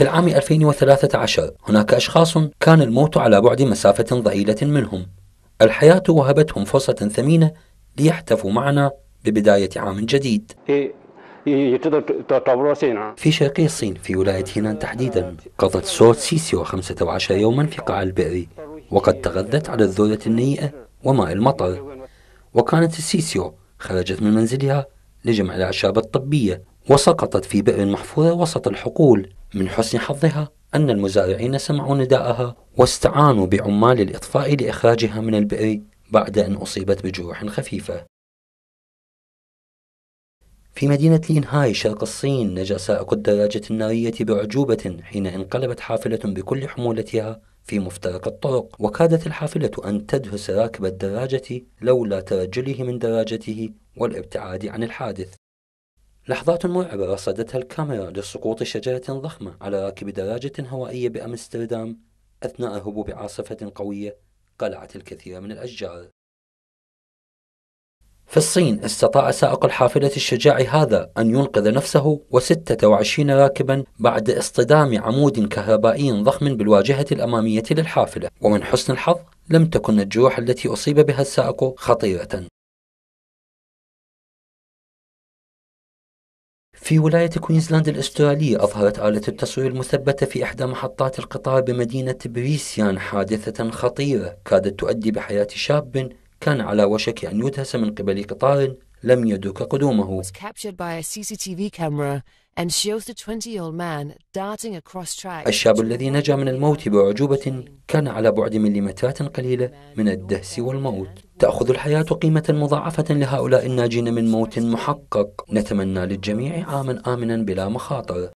في العام 2013 هناك أشخاص كان الموت على بعد مسافة ضئيلة منهم الحياة وهبتهم فرصة ثمينة ليحتفوا معنا ببداية عام جديد في شرقي الصين في ولاية هينان تحديدا قضت سوت سيسيو 15 يوما في قاع البئر وقد تغذت على الذرة النيئة وماء المطر وكانت السيسيو خرجت من منزلها لجمع الأعشاب الطبية وسقطت في بئر محفورة وسط الحقول من حسن حظها أن المزارعين سمعوا نداءها واستعانوا بعمال الإطفاء لإخراجها من البئر بعد أن أصيبت بجروح خفيفة في مدينة لينهاي شرق الصين نجا سائق الدراجة النارية بعجوبة حين انقلبت حافلة بكل حمولتها في مفترق الطرق وكادت الحافلة أن تدهس راكب الدراجة لولا ترجله من دراجته والابتعاد عن الحادث لحظات مرعبة رصدتها الكاميرا لسقوط شجرة ضخمة على راكب دراجة هوائية بأمستردام أثناء هبوب عاصفة قوية قلعت الكثير من الأشجار في الصين استطاع سائق الحافلة الشجاع هذا أن ينقذ نفسه و26 راكبا بعد اصطدام عمود كهربائي ضخم بالواجهة الأمامية للحافلة ومن حسن الحظ لم تكن الجروح التي أصيب بها السائق خطيرة في ولاية كوينزلاند الأسترالية أظهرت آلة التصوير المثبتة في إحدى محطات القطار بمدينة بريسيان حادثة خطيرة كادت تؤدي بحياة شاب كان على وشك أن يدهس من قبل قطار لم يدرك قدومه الشاب الذي نجا من الموت بعجوبة كان على بعد مليمترات قليلة من الدهس والموت تأخذ الحياة قيمة مضاعفة لهؤلاء الناجين من موت محقق نتمنى للجميع عاما آمنا بلا مخاطر